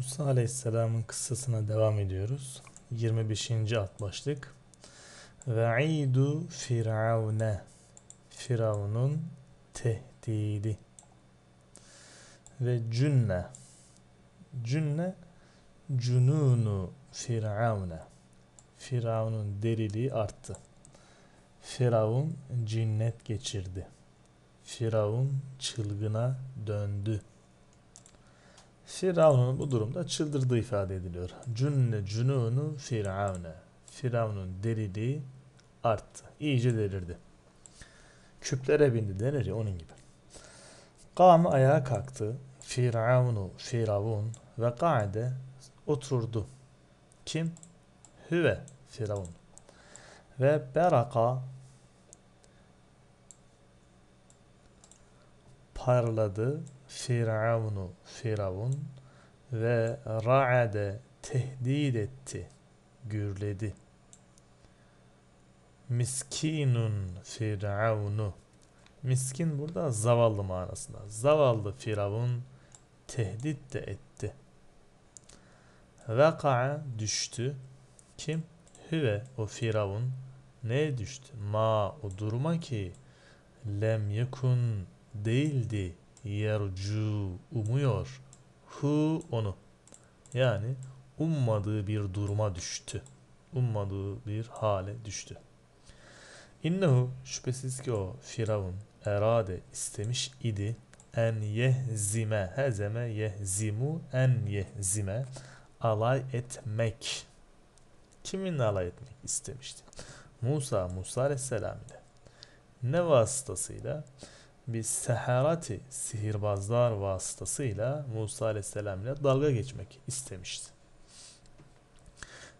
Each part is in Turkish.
Musa Aleyhisselam'ın kıssasına devam ediyoruz. 25. alt başlık. Ve idu Firavne Firavun'un tehdidi. Ve cünne Cünne cununu Firavne Firavun'un deriliği arttı. Firavun cinnet geçirdi. Firavun çılgına döndü. Firavun'un bu durumda çıldırdığı ifade ediliyor. Cünne cünunu firavune. Firavun'un deliliği arttı. İyice delirdi. Küplere bindi denir ya onun gibi. Kâme ayağa kalktı. Firavunu firavun ve kaide oturdu. Kim? Hüve firavun. Ve beraka parladı Firavunu Firavun ve ra'ade tehdit etti, gürledi. Miskinun Firavunu Miskin burada zavallı manasında. Zavallı Firavun tehdit de etti. Veka'a düştü. Kim? Hüve o Firavun. Ne düştü? Ma o duruma ki lem yekun değildi Yercu umuyor. Hu onu. Yani ummadığı bir duruma düştü. Ummadığı bir hale düştü. İnnehu şüphesiz ki o Firavun erade istemiş idi en yehzime hezeme yehzimu en yehzime alay etmek Kimin alay etmek istemişti? Musa, Musa Aleyhisselam ile. Ne vasıtasıyla? bir seherati sihirbazlar vasıtasıyla Musa aleyhisselam ile dalga geçmek istemişti.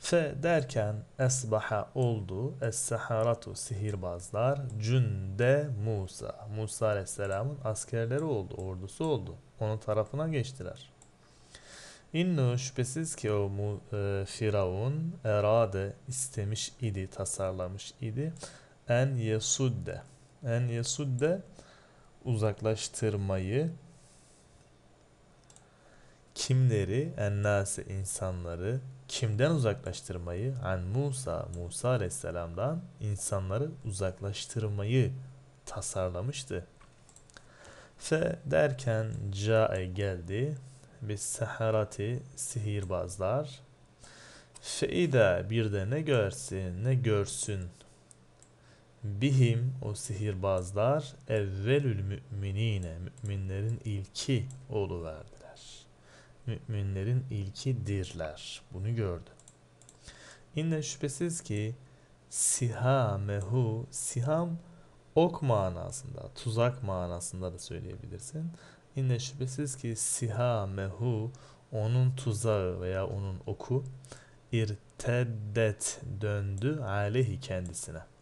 Fe derken esbaha oldu es-seharatu sihirbazlar cünde Musa. Musa aleyhisselamın askerleri oldu, ordusu oldu. Onun tarafına geçtiler. İnno şüphesiz ki o e, Firavun erade istemiş idi, tasarlamış idi. En yesudde. En yesudde uzaklaştırmayı kimleri ennase insanları kimden uzaklaştırmayı an Musa Musa Aleyhisselam'dan insanları uzaklaştırmayı tasarlamıştı. Fe derken cae geldi. bir seharati sihirbazlar. Feida bir de ne görsün ne görsün Bihim o sihirbazlar evvelül müminine müminlerin ilki oğlu verdiler. Müminlerin ilki dirler. Bunu gördü. İnne şüphesiz ki sihamehu siham ok manasında, tuzak manasında da söyleyebilirsin. İnne şüphesiz ki sihamehu onun tuzağı veya onun oku irteddet döndü aleyhi kendisine.''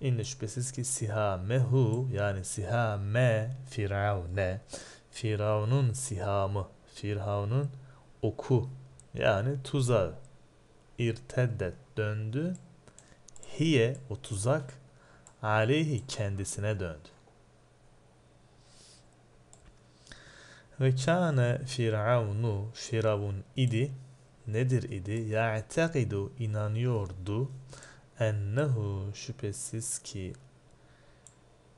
İnne şüphesiz ki mehu, yani siha me firavne firavunun sihamı firavunun oku yani tuzağı irteddet döndü hiye o tuzak aleyhi kendisine döndü. Ve kâne firavunu firavun idi nedir idi? Ya'tekidu inanıyordu ennehu şüphesiz ki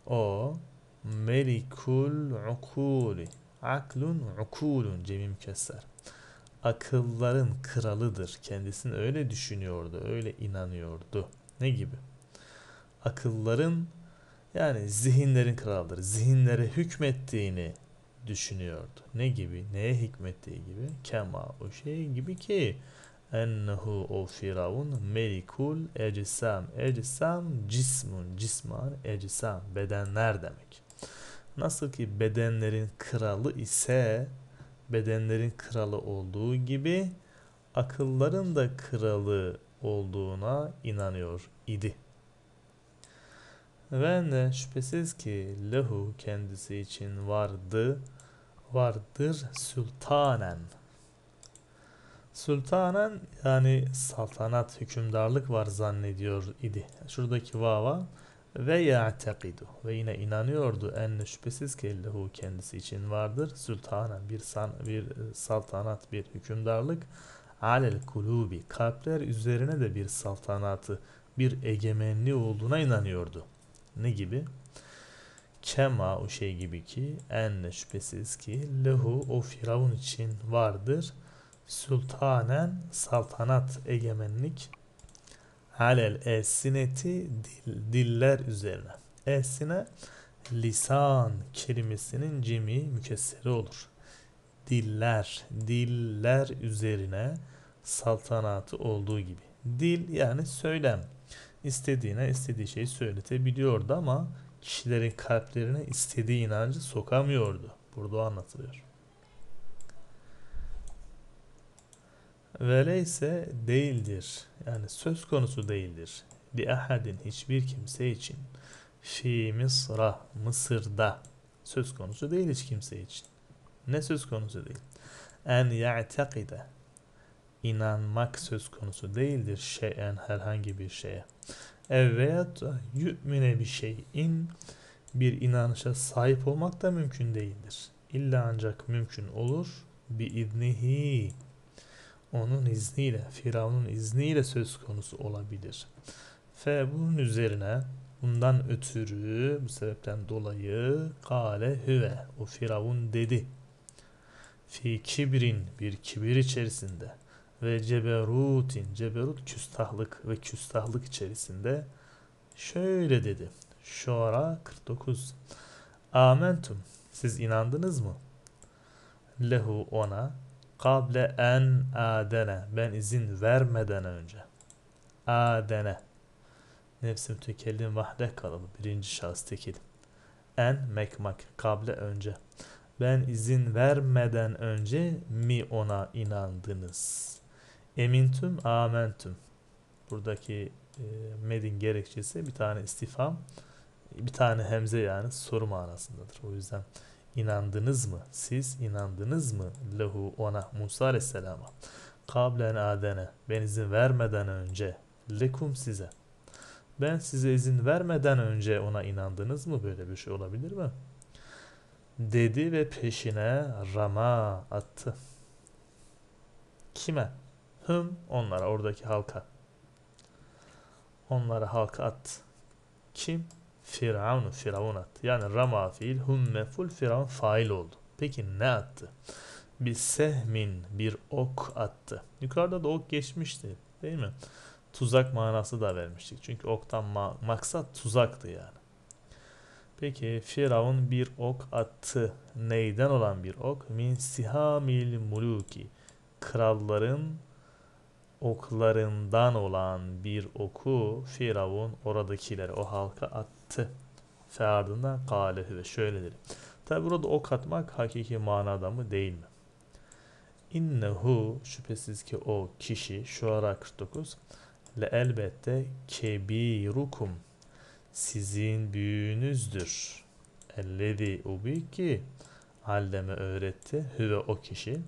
o melikul ukuli aklun ukulun cemim keser akılların kralıdır kendisini öyle düşünüyordu öyle inanıyordu ne gibi akılların yani zihinlerin kralıdır zihinlere hükmettiğini düşünüyordu ne gibi neye hükmettiği gibi kema o şey gibi ki ennehu o firavun melikul ecsam ecsam cismun cisman ecsam bedenler demek. Nasıl ki bedenlerin kralı ise bedenlerin kralı olduğu gibi akılların da kralı olduğuna inanıyor idi. Ve ne şüphesiz ki lehu kendisi için vardı, vardır sultanen Sultanen yani saltanat, hükümdarlık var zannediyor idi. Şuradaki vava ve ya'tekidu ve yine inanıyordu en şüphesiz ki lehu kendisi için vardır. Sultanen bir, san, bir e, saltanat, bir hükümdarlık. Alel kulubi kalpler üzerine de bir saltanatı, bir egemenliği olduğuna inanıyordu. Ne gibi? Kema o şey gibi ki en şüphesiz ki lehu o firavun için vardır sultanen saltanat egemenlik alel esineti dil, diller üzerine. Esine lisan kelimesinin cemi mükesseri olur. Diller, diller üzerine saltanatı olduğu gibi. Dil yani söylem. İstediğine istediği şeyi söyletebiliyordu ama kişilerin kalplerine istediği inancı sokamıyordu. Burada anlatılıyor. Veleyse değildir. Yani söz konusu değildir. Li ahadin hiçbir kimse için. Fi Mısra, Mısır'da. Söz konusu değil hiç kimse için. Ne söz konusu değil? En ya'tekide. inanmak söz konusu değildir şeyen herhangi bir şeye. Evet yü'mine bir şeyin bir inanışa sahip olmak da mümkün değildir. İlla ancak mümkün olur bi idnihi onun izniyle, Firavun'un izniyle söz konusu olabilir. Fe bunun üzerine bundan ötürü bu sebepten dolayı kale hüve o Firavun dedi. Fi kibrin bir kibir içerisinde ve ceberutin ceberut küstahlık ve küstahlık içerisinde şöyle dedi. Şora 49 Amentum siz inandınız mı? Lehu ona Kable en adene. Ben izin vermeden önce. Adene. Nefsim tükelin vahde kalıbı. Birinci şahıs tekil. En mekmak. Kable önce. Ben izin vermeden önce mi ona inandınız? Emintüm, amentüm. Buradaki e, medin gerekçesi bir tane istifam, bir tane hemze yani soru manasındadır. O yüzden İnandınız mı? Siz inandınız mı? Lehu ona Musa aleyhisselama. Kablen adene. Ben izin vermeden önce. Lekum size. Ben size izin vermeden önce ona inandınız mı? Böyle bir şey olabilir mi? Dedi ve peşine rama attı. Kime? Hım onlara oradaki halka. Onlara halka attı. Kim? Firavunu Firavun attı. Yani Ramafil, fiil humme ful Firavun fail oldu. Peki ne attı? Bir sehmin bir ok attı. Yukarıda da ok geçmişti değil mi? Tuzak manası da vermiştik. Çünkü oktan ma maksat tuzaktı yani. Peki Firavun bir ok attı. Neyden olan bir ok? Min sihamil muluki. Kralların oklarından olan bir oku Firavun oradakilere o halka attı. Fe ardından kâlehi ve şöyle dedi. Tabi burada ok atmak hakiki manada mı değil mi? İnnehu şüphesiz ki o kişi şu ara 49 le elbette kebirukum sizin büyüğünüzdür. Ellezi ubi ki alleme öğretti hüve o kişi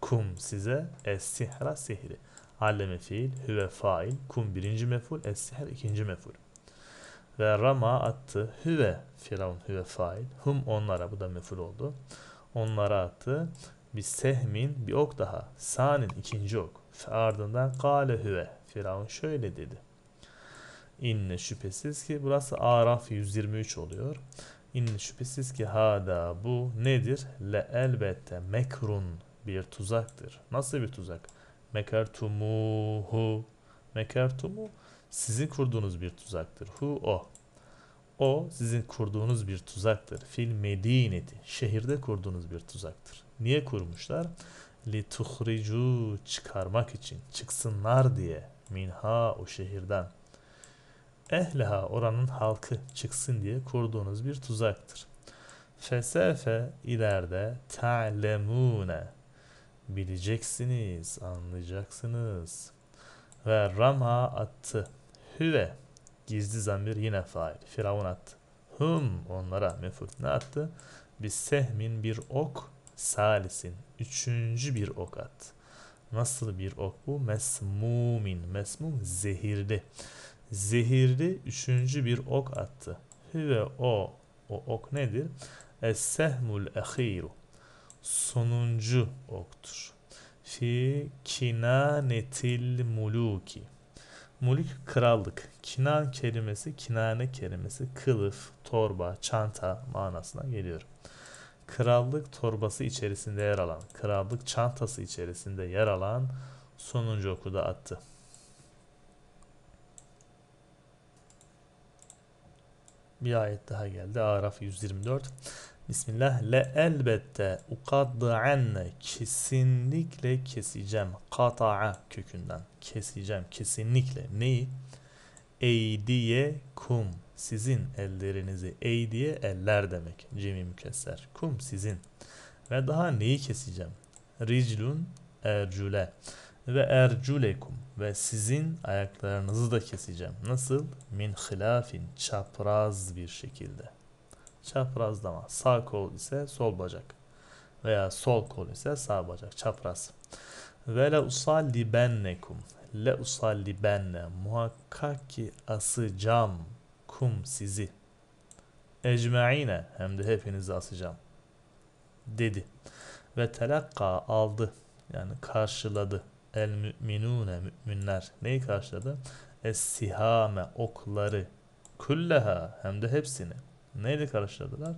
kum size esihra sihri Alleme fiil, hüve fail, kum birinci meful, es ikinci meful. Ve rama attı, hüve firavun, hüve fail, hum onlara, bu da meful oldu. Onlara attı, bir sehmin, bir ok daha, sanin ikinci ok. Fe ardından kale hüve, firavun şöyle dedi. İnne şüphesiz ki burası Araf 123 oluyor. İnne şüphesiz ki hada bu nedir? Le elbette mekrun bir tuzaktır. Nasıl bir tuzak? hu Mekertumu sizin kurduğunuz bir tuzaktır. Hu o. O sizin kurduğunuz bir tuzaktır. Fil medineti. Şehirde kurduğunuz bir tuzaktır. Niye kurmuşlar? Li tuhricu çıkarmak için. Çıksınlar diye. Minha o şehirden. Ehleha oranın halkı çıksın diye kurduğunuz bir tuzaktır. Fesefe ileride ta'lemune bileceksiniz, anlayacaksınız. Ve ramha attı. Hüve gizli zamir yine fail. Firavun attı. Hum onlara meful ne attı? Bir sehmin bir ok salisin. Üçüncü bir ok attı. Nasıl bir ok bu? Mesmumin. Mesmum zehirli. Zehirli üçüncü bir ok attı. Hüve o. O ok nedir? Es sehmul ehiru sonuncu oktur. Fi kinanetil muluki. Muluk krallık. Kinan kelimesi, kinane kelimesi kılıf, torba, çanta manasına geliyor. Krallık torbası içerisinde yer alan, krallık çantası içerisinde yer alan sonuncu oku da attı. Bir ayet daha geldi. Araf 124. Bismillah le elbette ukaddı'an kesinlikle keseceğim. Kata'a kökünden keseceğim kesinlikle. Neyi? Eydiye kum sizin ellerinizi. Eydiye eller demek. Cemi mükesser. Kum sizin. Ve daha neyi keseceğim? Riclun ercule ve erculekum ve sizin ayaklarınızı da keseceğim. Nasıl? Min hilafin çapraz bir şekilde çaprazlama. Sağ kol ise sol bacak veya sol kol ise sağ bacak çapraz. Ve le usalli bennekum. Le usalli benne. Muhakkak ki asacağım kum sizi. Ecmaine hem de hepinizi asacağım. Dedi. Ve telakka aldı. Yani karşıladı. El müminune müminler. Neyi karşıladı? Es sihame okları. Külleha hem de hepsini. Neyle karıştırdılar?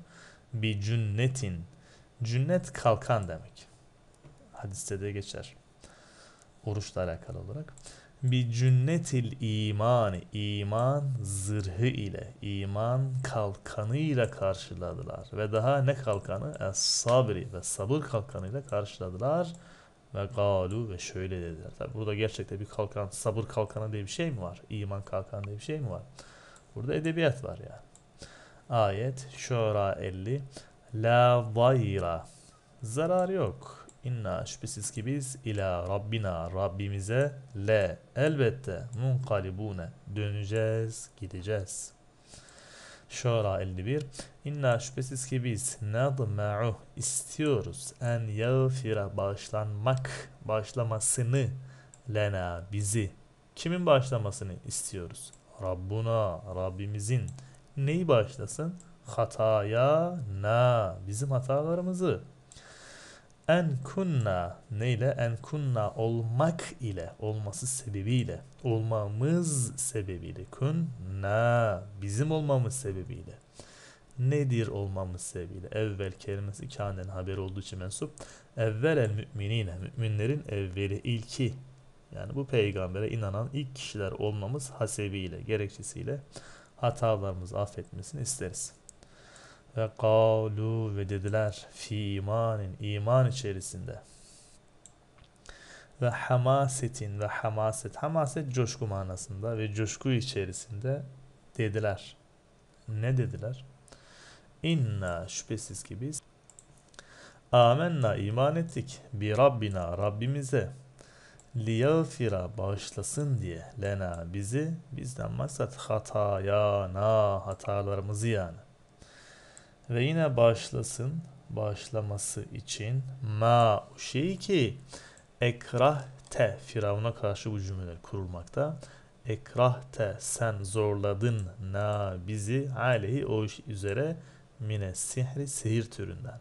Bir cünnetin. Cünnet kalkan demek. Hadiste de geçer. Oruçla alakalı olarak. Bi cünnetil imanı. iman zırhı ile, iman kalkanı ile karşıladılar. Ve daha ne kalkanı? Es sabri ve sabır kalkanı ile karşıladılar. Ve galu ve şöyle dediler. Tabi burada gerçekten bir kalkan, sabır kalkanı diye bir şey mi var? İman kalkanı diye bir şey mi var? Burada edebiyat var yani. Ayet Şura 50 La vayra Zarar yok. İnna şüphesiz ki biz ila Rabbina Rabbimize le elbette munkalibune döneceğiz gideceğiz. Şura 51 İnna şüphesiz ki biz nadma'u istiyoruz en yağfira bağışlanmak başlamasını lena bizi kimin başlamasını istiyoruz? Rabbuna Rabbimizin neyi bağışlasın? Hataya na bizim hatalarımızı. En kunna neyle? En kunna olmak ile, olması sebebiyle, olmamız sebebiyle. Kunna bizim olmamız sebebiyle. Nedir olmamız sebebiyle? Evvel kelimesi kânen haber olduğu için mensup. Evvel el müminine, müminlerin evveli, ilki. Yani bu peygambere inanan ilk kişiler olmamız hasebiyle, gerekçesiyle hatalarımızı affetmesini isteriz. Ve kalu ve dediler fi imanin iman içerisinde. Ve hamasetin ve hamaset hamaset coşku manasında ve coşku içerisinde dediler. Ne dediler? İnna şüphesiz ki biz amenna iman ettik bi Rabbina Rabbimize liyagfira bağışlasın diye lena bizi bizden maksat ya na hatalarımızı yani. Ve yine bağışlasın bağışlaması için ma şey ki ekrahte Firavun'a karşı bu cümleler kurulmakta. Ekrahte sen zorladın na bizi aleyhi o iş üzere mine sihri sihir türünden.''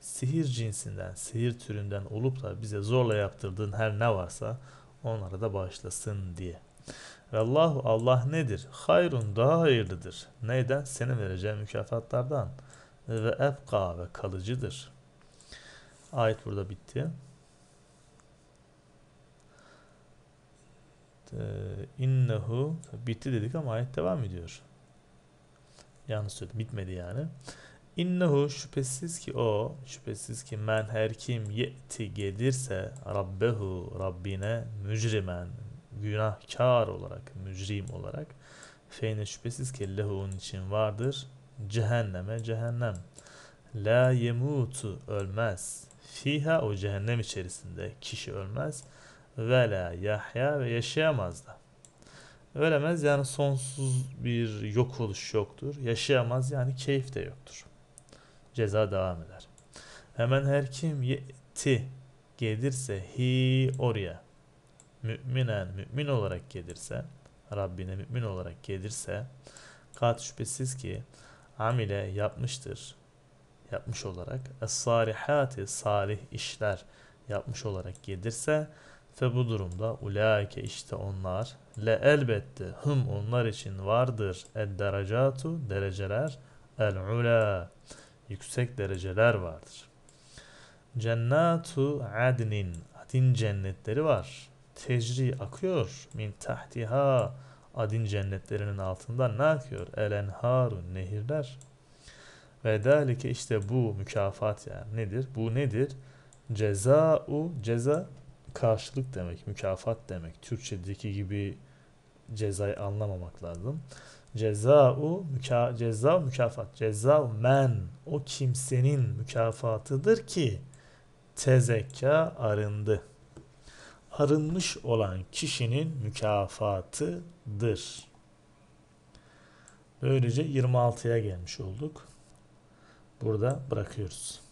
sihir cinsinden, sihir türünden olup da bize zorla yaptırdığın her ne varsa onlara da bağışlasın diye. Ve Allahu Allah nedir? Hayrun daha hayırlıdır. Neyden? Senin vereceğim mükafatlardan. Ve efka ve kalıcıdır. Ayet burada bitti. Ee, innehu bitti dedik ama ayet devam ediyor. Yanlış söyledim. Bitmedi yani. İnnehu şüphesiz ki o, şüphesiz ki men her kim yeti gelirse Rabbehu Rabbine mücrimen, günahkar olarak, mücrim olarak feyne şüphesiz ki lehun için vardır. Cehenneme cehennem. La yemutu ölmez. Fiha o cehennem içerisinde kişi ölmez. Ve la yahya ve yaşayamaz da. Ölemez yani sonsuz bir yok oluş yoktur. Yaşayamaz yani keyif de yoktur. Ceza devam eder. Hemen her kim yeti gelirse hi oraya müminen mümin olarak gelirse Rabbine mümin olarak gelirse kat şüphesiz ki amile yapmıştır yapmış olarak es-sarihati salih işler yapmış olarak gelirse ve bu durumda ulaike işte onlar le elbette hım onlar için vardır ed derecatu dereceler el ula yüksek dereceler vardır. Cennatu adnin, adin cennetleri var. Tecri akıyor. Min tahtiha, adin cennetlerinin altında ne akıyor? Elenharu, nehirler. Ve dalike işte bu mükafat yani nedir? Bu nedir? Ceza u ceza karşılık demek, mükafat demek. Türkçedeki gibi cezayı anlamamak lazım. Ceza'u müka ceza mükafat. Ceza men o kimsenin mükafatıdır ki tezekka arındı. Arınmış olan kişinin mükafatıdır. Böylece 26'ya gelmiş olduk. Burada bırakıyoruz.